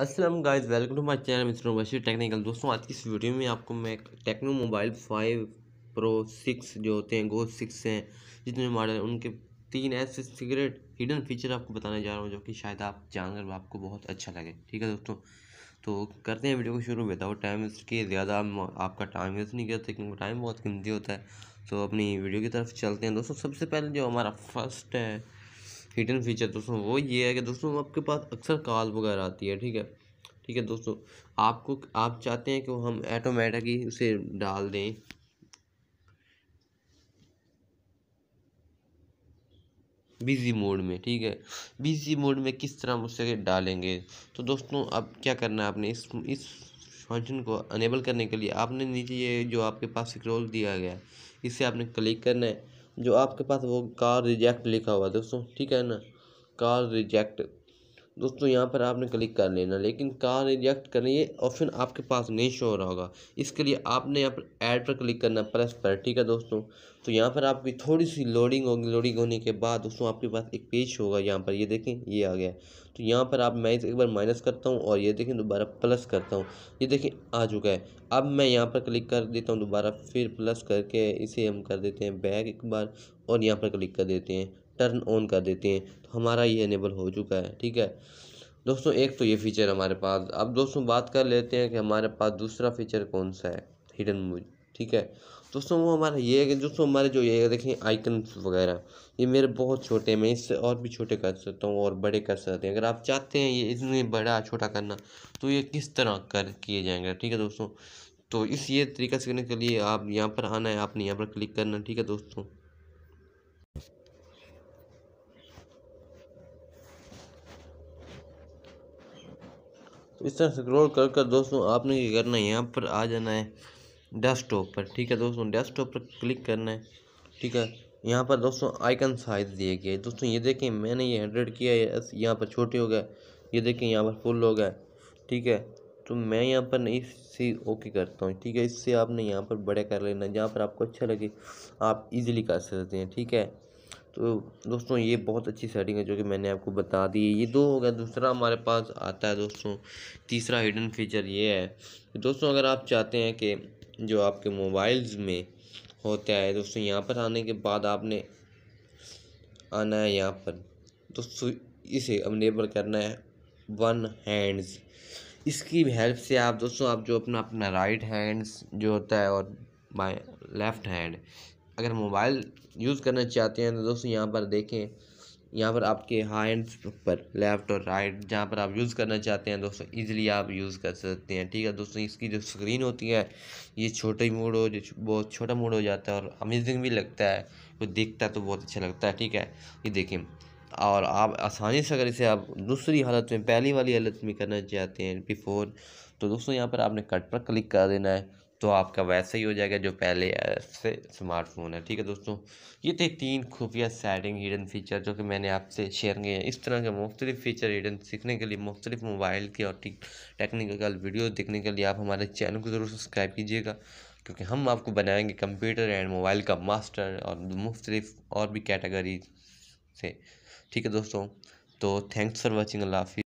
Aslam guys welcome to my channel mister Bashir technical दोस्तों आज की इस वीडियो में आपको मैं Tecno mobile five pro six जो होते हैं गो सिक्स हैं जितने मॉडल उनके तीन ऐसे सिगरेट हिडन फीचर आपको बताने जा रहा हूँ जो कि शायद आप जानकर आपको बहुत अच्छा लगे ठीक है दोस्तों तो करते हैं वीडियो को शुरू विदाउट टाइम वेस्ट किए ज़्यादा आपका टाइम वेस्ट नहीं करते क्योंकि टाइम बहुत कीमती होता है तो अपनी वीडियो की तरफ चलते हैं दोस्तों सबसे पहले जो हमारा फर्स्ट है हिडन फीचर दोस्तों वो ये है कि दोस्तों आपके पास अक्सर कॉल वगैरह आती है ठीक है ठीक है दोस्तों आपको आप चाहते हैं कि हम ऐटोमेटिक ही उसे डाल दें बिजी मोड में ठीक है बिजी मोड में किस तरह हम उसे डालेंगे तो दोस्तों अब क्या करना है आपने इस इस फंक्शन को अनेबल करने के लिए आपने नीचे ये जो आपके पास स्क्रोल दिया गया है इसे आपने क्लिक करना है जो आपके पास वो कार रिजेक्ट लिखा हुआ है दोस्तों ठीक है ना कार रिजेक्ट दोस्तों यहाँ पर आपने क्लिक कर लेना लेकिन कार रिजेक्ट करनी है ऑप्शन आपके पास नहीं शो हो रहा होगा इसके लिए आपने यहाँ पर ऐड पर क्लिक करना प्लस पर ठीक है दोस्तों तो यहाँ पर आपकी थोड़ी सी लोडिंग होगी लोडिंग होने के बाद दोस्तों आपके पास एक पेज होगा यहाँ पर ये देखें ये आ गया तो यहाँ पर आप मैं एक बार माइनस करता हूँ और ये देखें दोबारा प्लस करता हूँ ये देखें आ चुका है अब मैं यहाँ पर क्लिक कर देता हूँ दोबारा फिर प्लस करके इसे हम कर देते हैं बैग एक बार और यहाँ पर क्लिक कर देते हैं टर्न ऑन कर देते हैं तो हमारा ये इनेबल हो चुका है ठीक है दोस्तों एक तो ये फीचर हमारे पास अब दोस्तों बात कर लेते हैं कि हमारे पास दूसरा फीचर कौन सा है हिडन मूवी ठीक है दोस्तों वो हमारा ये है कि दोस्तों हमारे जो ये देखें आइकन वगैरह ये मेरे बहुत छोटे हैं मैं इससे और भी छोटे कर सकता हूँ और बड़े कर सकते हैं अगर आप चाहते हैं ये इसमें बड़ा छोटा करना तो ये किस तरह कर किए जाएंगे ठीक है दोस्तों तो इस ये तरीका से करने के लिए आप यहाँ पर आना है आपने यहाँ पर क्लिक करना ठीक है दोस्तों इस तरह स्क्रॉल कर कर दोस्तों आपने ये करना है यहाँ पर आ जाना है डेस्कटॉप पर ठीक है दोस्तों डेस्कटॉप पर क्लिक करना है ठीक है यहाँ पर दोस्तों आइकन साइज दिए गए दोस्तों ये देखें मैंने ये हंड्रेड किया है यहाँ पर छोटे हो गए ये देखें यहाँ पर फुल हो गए ठीक है तो मैं यहाँ पर नहीं इसी ओके करता हूँ ठीक है इससे आपने यहाँ पर बड़े कर लेना जहाँ पर आपको अच्छा लगे आप इजीली कर सकते हैं ठीक है तो दोस्तों ये बहुत अच्छी सेटिंग है जो कि मैंने आपको बता दी है ये दो हो गया दूसरा हमारे पास आता है दोस्तों तीसरा हिडन फीचर ये है दोस्तों अगर आप चाहते हैं कि जो आपके मोबाइल्स में होता है दोस्तों यहाँ पर आने के बाद आपने आना है यहाँ पर दोस्तों इसे अनेबल करना है वन हैंड्स इसकी हेल्प से आप दोस्तों आप जो अपना अपना राइट हैंड्स जो होता है और बाय लेफ़्ट हैंड अगर मोबाइल यूज़ करना चाहते हैं तो दोस्तों यहाँ पर देखें यहाँ पर आपके हाइंड पर लेफ़्ट और राइट जहाँ पर आप यूज़ करना चाहते हैं दोस्तों इजीली आप यूज़ कर सकते हैं ठीक है दोस्तों इसकी जो स्क्रीन होती है ये छोटा ही मोड हो जो बहुत छोटा मोड हो जाता है और अमेजिंग भी लगता है वो देखता है तो बहुत अच्छा लगता है ठीक है ये देखें और आप आसानी से अगर इसे आप दूसरी हालत में पहली वाली हालत में करना चाहते हैं बिफोर तो दोस्तों यहाँ पर आपने कट पर क्लिक कर देना है तो आपका वैसा ही हो जाएगा जो पहले से स्मार्टफोन है ठीक है दोस्तों ये थे तीन खुफिया सेटिंग हिडन फीचर जो कि मैंने आपसे शेयर किए हैं इस तरह के मुख्तलिफ फ़ीचर हिडन सीखने के लिए मुख्तलिफ मोबाइल के और टेक्निकल वीडियो देखने के लिए आप हमारे चैनल को ज़रूर सब्सक्राइब कीजिएगा क्योंकि हम आपको बनाएंगे कंप्यूटर एंड मोबाइल का मास्टर और मुख्तलिफ और भी कैटेगरी से ठीक है दोस्तों तो थैंक्स फॉर वॉचिंग अल्लाह हाफि